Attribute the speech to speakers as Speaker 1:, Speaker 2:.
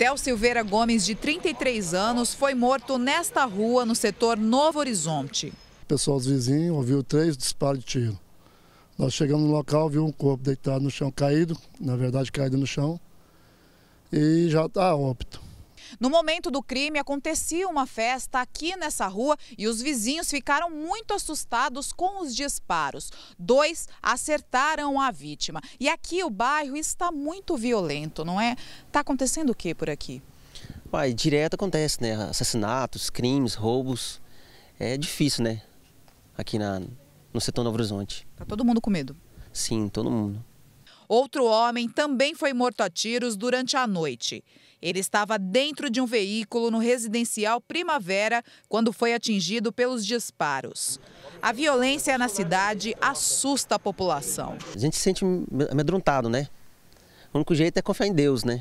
Speaker 1: Tel Silveira Gomes, de 33 anos, foi morto nesta rua, no setor Novo Horizonte.
Speaker 2: O pessoal dos vizinhos ouviu três disparos de tiro. Nós chegamos no local, viu um corpo deitado no chão, caído, na verdade caído no chão, e já está óbito.
Speaker 1: No momento do crime, acontecia uma festa aqui nessa rua e os vizinhos ficaram muito assustados com os disparos. Dois acertaram a vítima. E aqui o bairro está muito violento, não é? Está acontecendo o que por aqui?
Speaker 3: Uai, direto acontece, né? Assassinatos, crimes, roubos. É difícil, né? Aqui na, no setor Novo Horizonte.
Speaker 1: Tá todo mundo com medo?
Speaker 3: Sim, todo mundo.
Speaker 1: Outro homem também foi morto a tiros durante a noite. Ele estava dentro de um veículo no residencial Primavera quando foi atingido pelos disparos. A violência na cidade assusta a população.
Speaker 3: A gente se sente amedrontado, né? O único jeito é confiar em Deus, né?